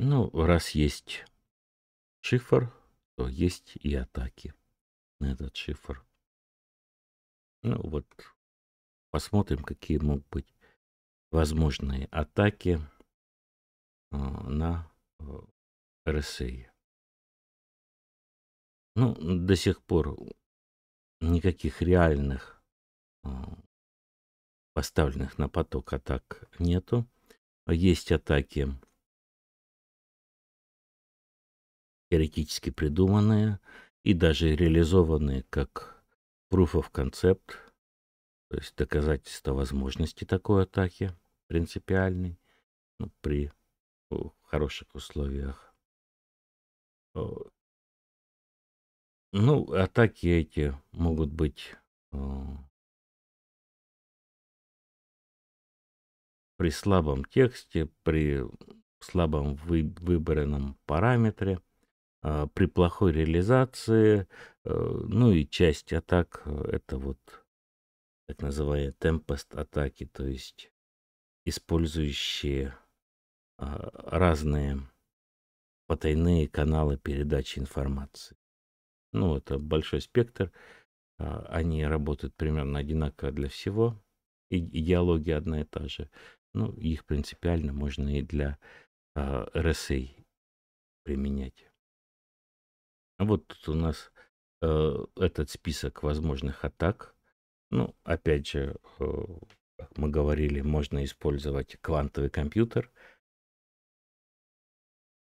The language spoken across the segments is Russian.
Ну, раз есть шифр, то есть и атаки на этот шифр. Ну вот, посмотрим, какие могут быть возможные атаки а, на а, РСИ. Ну, до сих пор никаких реальных а, поставленных на поток атак нету. Есть атаки теоретически придуманные и даже реализованные как proof of concept, то есть доказательство возможности такой атаки принципиальной ну, при хороших условиях. Ну, атаки эти могут быть э, при слабом тексте, при слабом вы, выбранном параметре, э, при плохой реализации, э, ну и часть атак э, это вот так называемые темпест атаки, то есть использующие а, разные потайные каналы передачи информации. Ну, это большой спектр. А, они работают примерно одинаково для всего. И идеология одна и та же. Ну, их принципиально можно и для РСА а применять. Вот тут у нас э, этот список возможных атак. Ну, опять же, э, как мы говорили, можно использовать квантовый компьютер.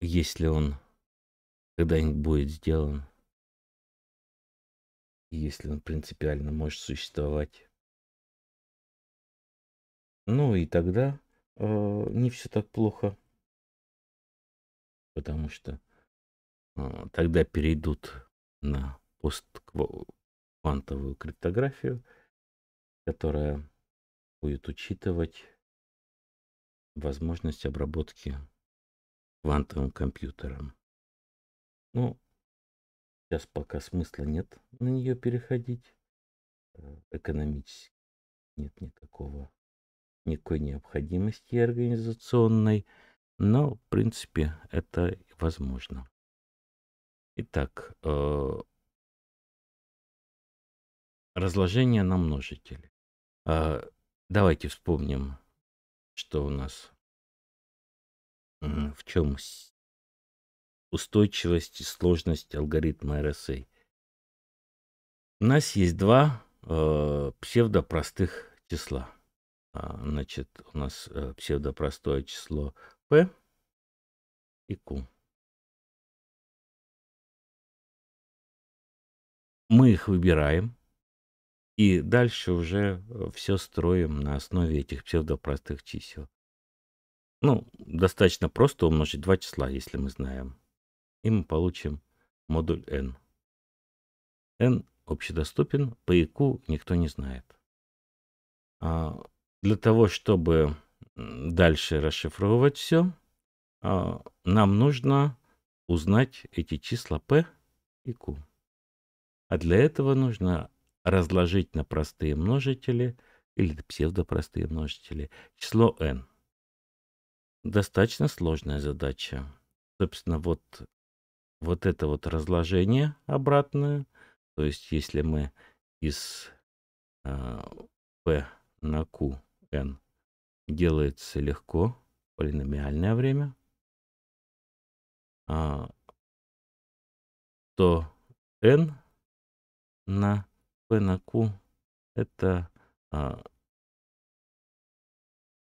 Если он когда-нибудь будет сделан, если он принципиально может существовать. Ну и тогда э, не все так плохо, потому что э, тогда перейдут на постквантовую криптографию, которая будет учитывать возможность обработки квантовым компьютером. Ну, Сейчас пока смысла нет на нее переходить. Э, экономически нет никакого, никакой необходимости организационной. Но, в принципе, это возможно. Итак, э, разложение на множители. А, давайте вспомним, что у нас, в чем устойчивость и сложность алгоритма RSA. У нас есть два э, псевдопростых числа. А, значит, у нас э, псевдопростое число P и Q. Мы их выбираем, и дальше уже э, все строим на основе этих псевдопростых чисел. Ну, достаточно просто умножить два числа, если мы знаем и мы получим модуль n. n общедоступен, по IQ никто не знает. А для того, чтобы дальше расшифровывать все, а нам нужно узнать эти числа p и q. А для этого нужно разложить на простые множители или псевдопростые множители число n. Достаточно сложная задача. Собственно, вот вот это вот разложение обратное, то есть если мы из P а, на Q n делается легко, полиномиальное время, а, то n на P на Q это а,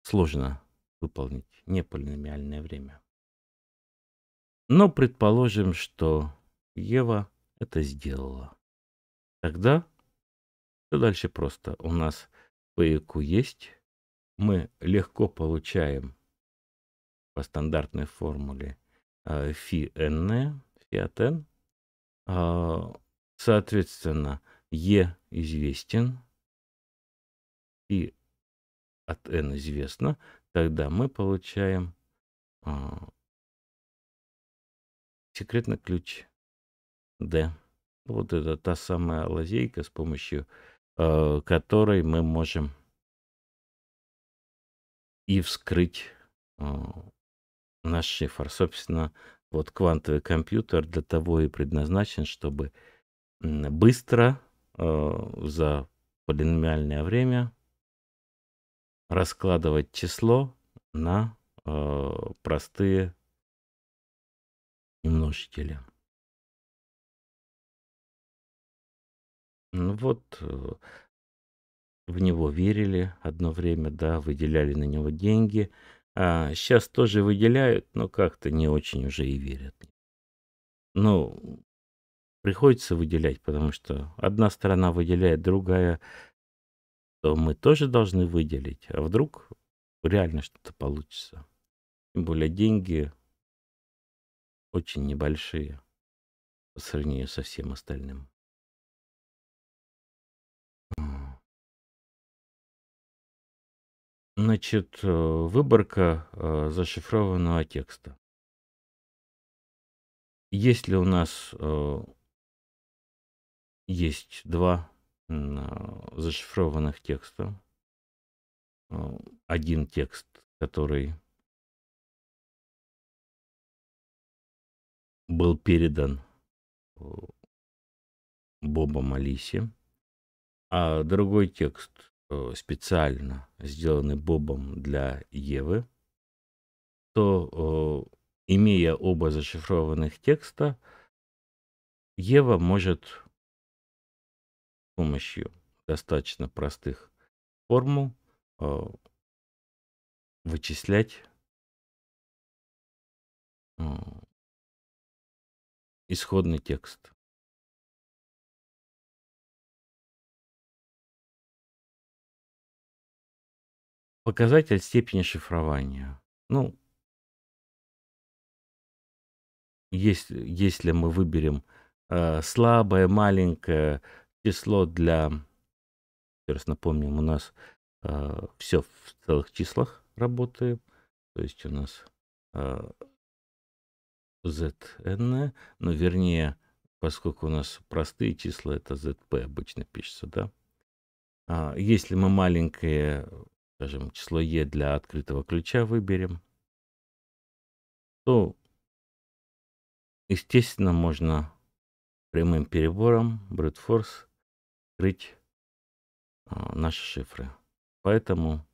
сложно выполнить, не полиномиальное время. Но предположим, что Ева это сделала. Тогда все дальше просто. У нас ПЭКУ есть. Мы легко получаем по стандартной формуле а, фи n, от n. А, соответственно, Е известен, фи от n известно, тогда мы получаем а, Секретный ключ D. Вот это та самая лазейка, с помощью э, которой мы можем и вскрыть э, наш шифр. Собственно, вот квантовый компьютер для того и предназначен, чтобы быстро э, за полиномиальное время раскладывать число на э, простые множители. Ну вот, э, в него верили одно время, да, выделяли на него деньги. А сейчас тоже выделяют, но как-то не очень уже и верят. Ну, приходится выделять, потому что одна сторона выделяет, другая, то мы тоже должны выделить. А вдруг реально что-то получится. Тем более деньги очень небольшие по сравнению со всем остальным. Значит, э, выборка э, зашифрованного текста. Если у нас э, есть два зашифрованных текста, один текст, который был передан э, Бобом Алисе, а другой текст, э, специально сделанный Бобом для Евы, то, э, имея оба зашифрованных текста, Ева может с помощью достаточно простых формул вычислять Исходный текст. Показатель степени шифрования. Ну, если, если мы выберем э, слабое, маленькое число для... Еще раз напомним, у нас э, все в целых числах работает. То есть у нас э, ZN, но ну, вернее, поскольку у нас простые числа, это ZP обычно пишется, да? А если мы маленькое, скажем, число E для открытого ключа выберем, то, естественно, можно прямым перебором брутфорс открыть а, наши шифры. Поэтому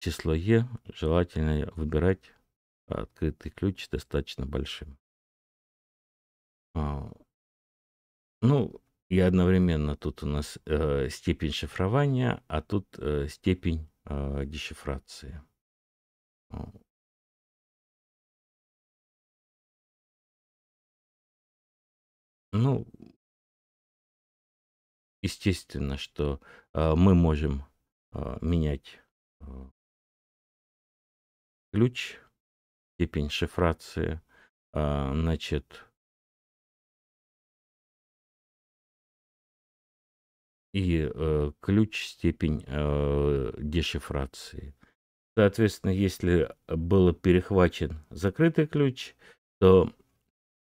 число e желательно выбирать а открытый ключ достаточно большим. А, ну, и одновременно тут у нас э, степень шифрования, а тут э, степень э, дешифрации. А. Ну, естественно, что э, мы можем э, менять э, ключ степень шифрации, а, значит, и э, ключ степень э, дешифрации. Соответственно, если был перехвачен закрытый ключ, то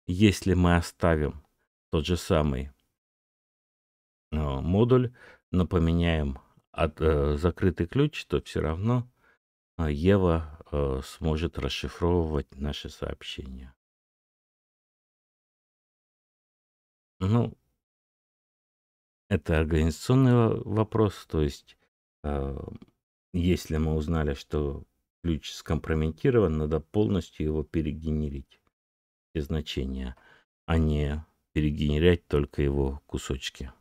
если мы оставим тот же самый э, модуль, но поменяем от, э, закрытый ключ, то все равно Ева Э, сможет расшифровывать наши сообщения. Ну, это организационный вопрос, то есть э, если мы узнали, что ключ скомпрометирован, надо полностью его перегенерить, все значения, а не перегенерять только его кусочки.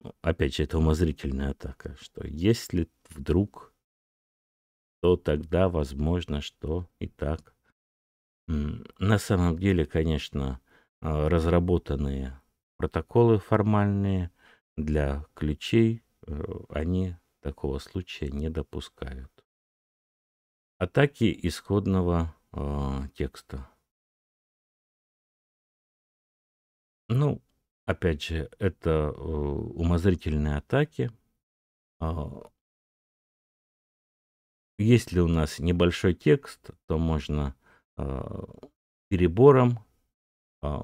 Ну, опять же, это умозрительная атака, что если вдруг то тогда возможно, что и так. На самом деле, конечно, а, разработанные протоколы формальные для ключей, э, они такого случая не допускают. Атаки исходного э, текста. Ну, опять же, это э, умозрительные атаки. А, если у нас небольшой текст, то можно э, перебором э,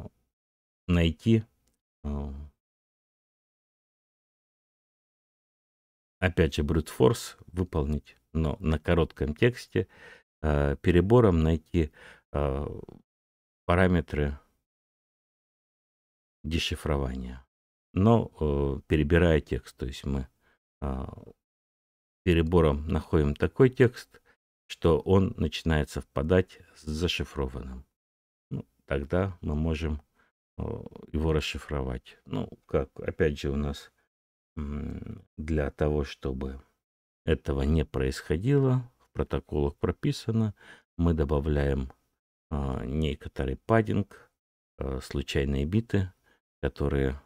найти э, опять же брутфорс выполнить, но на коротком тексте э, перебором найти э, параметры дешифрования, но э, перебирая текст, то есть мы э, перебором находим такой текст, что он начинает совпадать с зашифрованным. Ну, тогда мы можем э, его расшифровать. Ну, как, опять же, у нас для того, чтобы этого не происходило, в протоколах прописано, мы добавляем э, некоторый паддинг, э, случайные биты, которые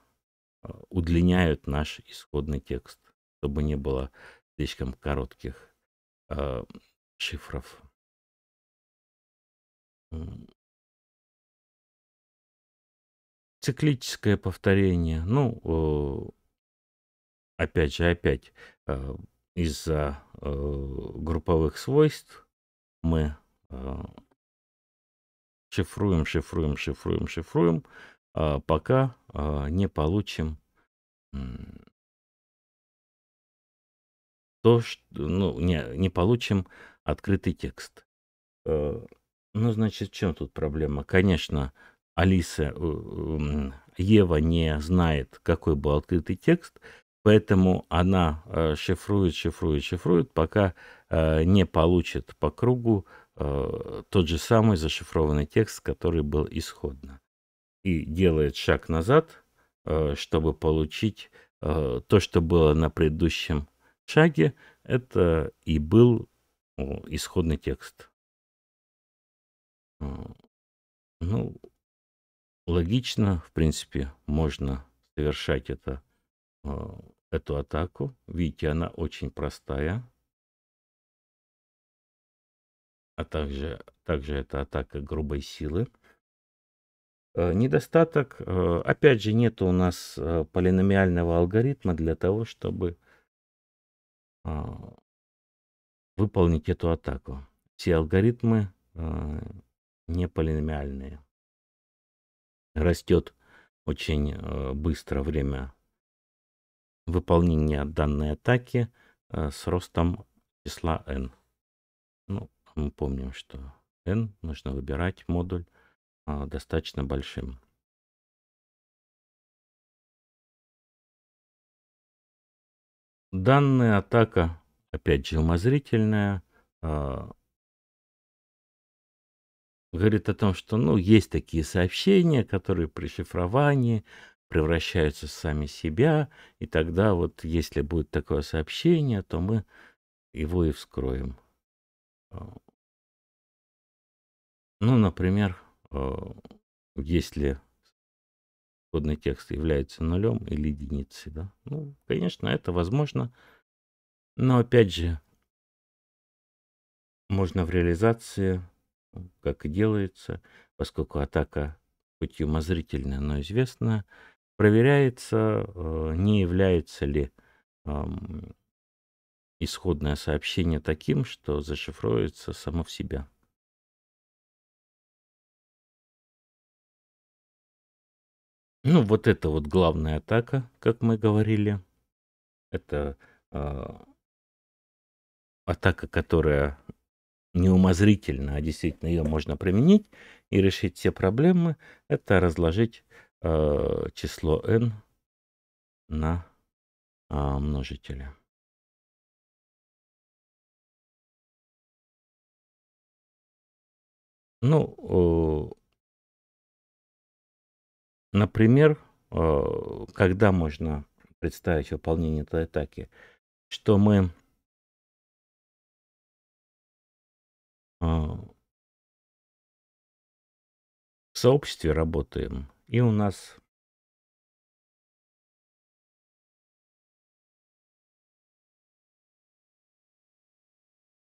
удлиняют наш исходный текст, чтобы не было слишком коротких э, шифров. Циклическое повторение. Ну, э, опять же, опять э, из-за э, групповых свойств мы э, шифруем, шифруем, шифруем, шифруем, а пока э, не получим то, что ну, не, не получим открытый текст. Э, ну, значит, в чем тут проблема? Конечно, Алиса, э, Ева не знает, какой был открытый текст, поэтому она э, шифрует, шифрует, шифрует, пока не получит по кругу тот же самый зашифрованный текст, который был исходно. И делает шаг назад, чтобы получить то, что было на предыдущем шаге это и был исходный текст. А, ну, логично, в принципе, можно совершать это, а, эту атаку. Видите, она очень простая. А также, также это атака грубой силы. А, недостаток, опять же, нет у нас полиномиального алгоритма для того, чтобы а, выполнить эту атаку. Все алгоритмы а, не полиномиальные. Растет очень а, быстро время выполнения данной атаки с ростом числа n. Ну, мы помним, что n нужно выбирать модуль достаточно большим. Данная атака, опять же, умозрительная, а, говорит о том, что ну, есть такие сообщения, которые при шифровании превращаются в сами себя, и тогда вот если будет такое сообщение, то мы его и вскроем. А, ну, например, а, если исходный текст является нулем или единицей. Да? Ну, конечно, это возможно. Но опять же, можно в реализации, как и делается, поскольку атака хоть умозрительная, но известная, проверяется, э, не является ли исходное сообщение таким, что зашифруется само в себя. Ну, вот это вот главная атака, как мы говорили. Это э, атака, которая не а действительно ее можно применить и решить все проблемы, это разложить э, число n на э, множители. Ну, Например, э, когда можно представить выполнение этой атаки, что мы э, в сообществе работаем, и у нас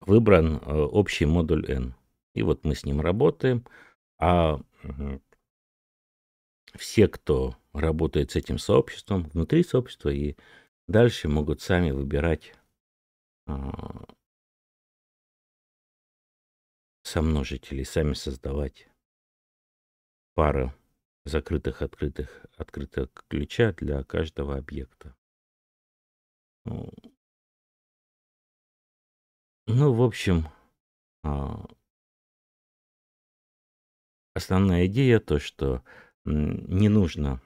выбран э, общий модуль N. И вот мы с ним работаем, а все, кто работает с этим сообществом, внутри сообщества и дальше могут сами выбирать а, сомножителей, сами создавать пары закрытых, открытых, открытых ключа для каждого объекта. Ну, ну в общем, а, основная идея то, что не нужно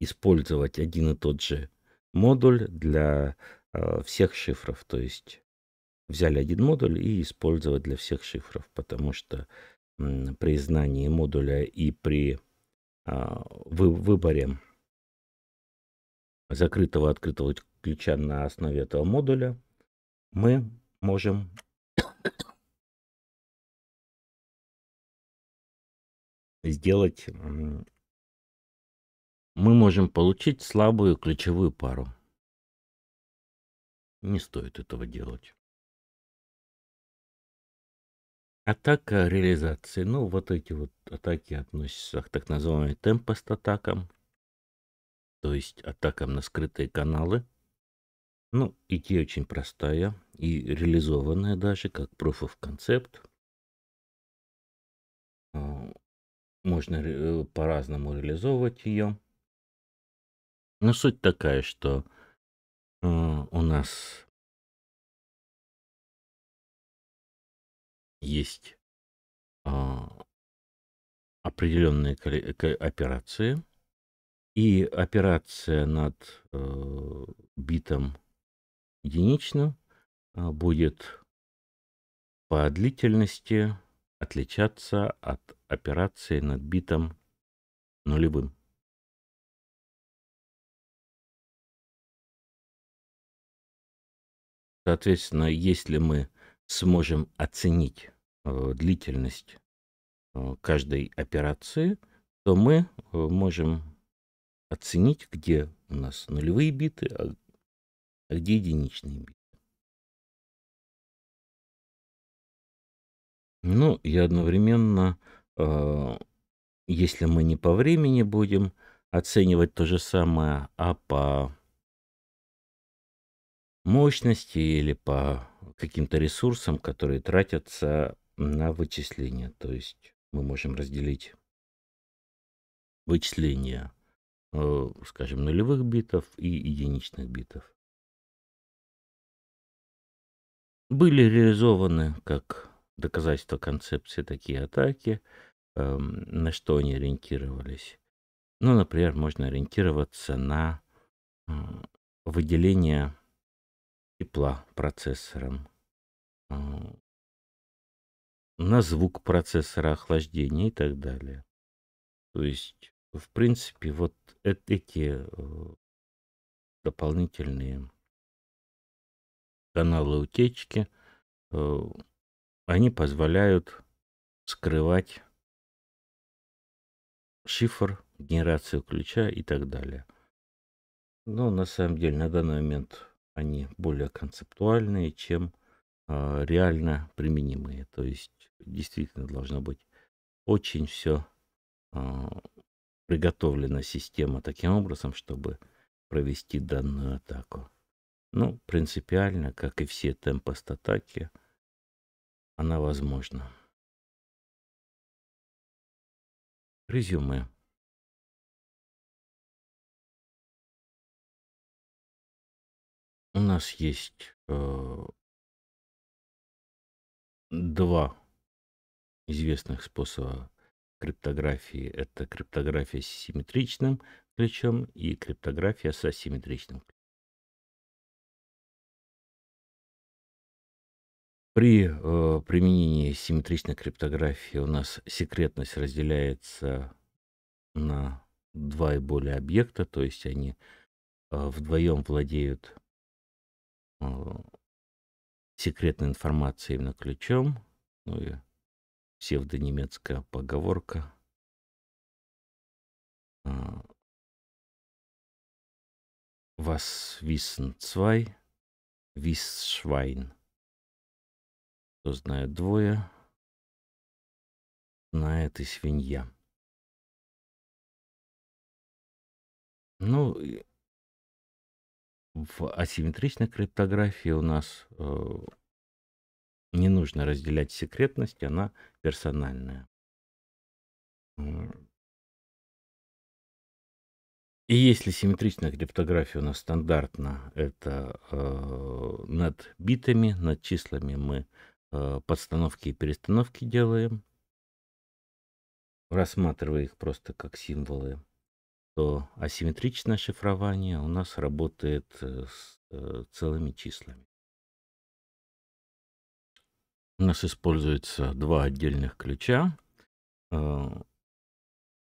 использовать один и тот же модуль для э, всех шифров. То есть взяли один модуль и использовать для всех шифров, потому что при знании модуля и при а, выборе закрытого открытого ключа на основе этого модуля мы можем сделать, мы можем получить слабую ключевую пару. Не стоит этого делать. Атака реализации. Ну, вот эти вот атаки относятся к так называемым темпост-атакам, то есть атакам на скрытые каналы. Ну, идея очень простая и реализованная даже как Proof of Concept – Можно э, по-разному реализовывать ее. Но суть такая, что э, у нас есть а, э, определенные операции. И операция над э, битом единично э, будет по длительности отличаться от операции над битом нулевым. Соответственно, если мы сможем оценить э, длительность э, каждой операции, то мы э, можем оценить, где у нас нулевые биты, а, а где единичные биты. Ну и одновременно Э, если мы не по времени будем оценивать то же самое, а по мощности или по каким-то ресурсам, которые тратятся на вычисления. То есть мы можем разделить вычисления, э, скажем, нулевых битов и единичных битов. Были реализованы как доказательство концепции такие атаки – Эм, на что они ориентировались. Ну, например, можно ориентироваться на э, выделение тепла процессором, э, на звук процессора охлаждения и так далее. То есть, в принципе, вот эти э, дополнительные каналы утечки, они позволяют скрывать шифр, генерацию ключа и так далее. Но на самом деле на данный момент они более концептуальные, чем э, реально применимые. То есть действительно должно быть очень все э, а, приготовлена система таким образом, чтобы провести данную атаку. Ну, принципиально, как и все темпост атаки она возможна. Резюме. У нас есть э, два известных способа криптографии. Это криптография с симметричным ключом и криптография с асимметричным ключом. При э, применении симметричной криптографии у нас секретность разделяется на два и более объекта, то есть они э, вдвоем владеют э, секретной информацией именно ключом, ну и псевдонемецкая поговорка. Was wissen zwei, wisst Schwein. Кто знает двое, знает ну, и свинья. Ну, в асимметричной криптографии у нас э, не нужно разделять секретность, она персональная. И если симметричная криптография у нас стандартна, это э, над битами, над числами мы Э, подстановки и перестановки делаем, рассматривая их просто как символы, то асимметричное шифрование у нас работает э, с э, целыми числами. У нас используется два отдельных ключа,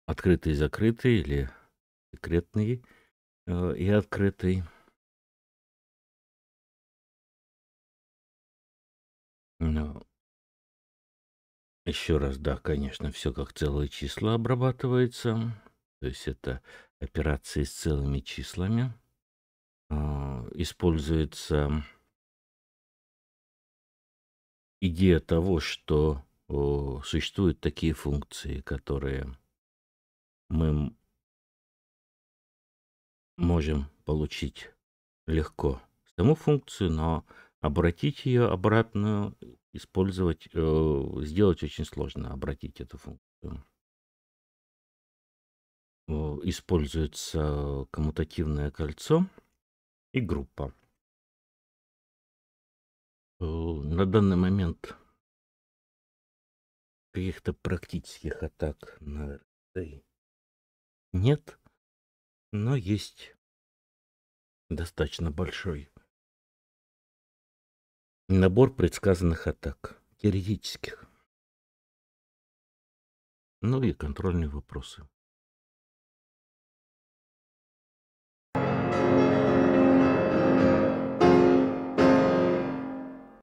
открытый и закрытый или секретный и открытый. Ну еще раз, да, конечно, все как целое число обрабатывается. То есть это операции с целыми числами. А, используется идея того, что существуют такие функции, которые мы можем получить легко саму функцию, но Обратить ее обратно, использовать, э, сделать очень сложно, обратить эту функцию. Э, используется коммутативное кольцо и группа. Э, на данный момент каких-то практических атак на RSA нет, но есть достаточно большой Набор предсказанных атак, теоретических. Ну и контрольные вопросы.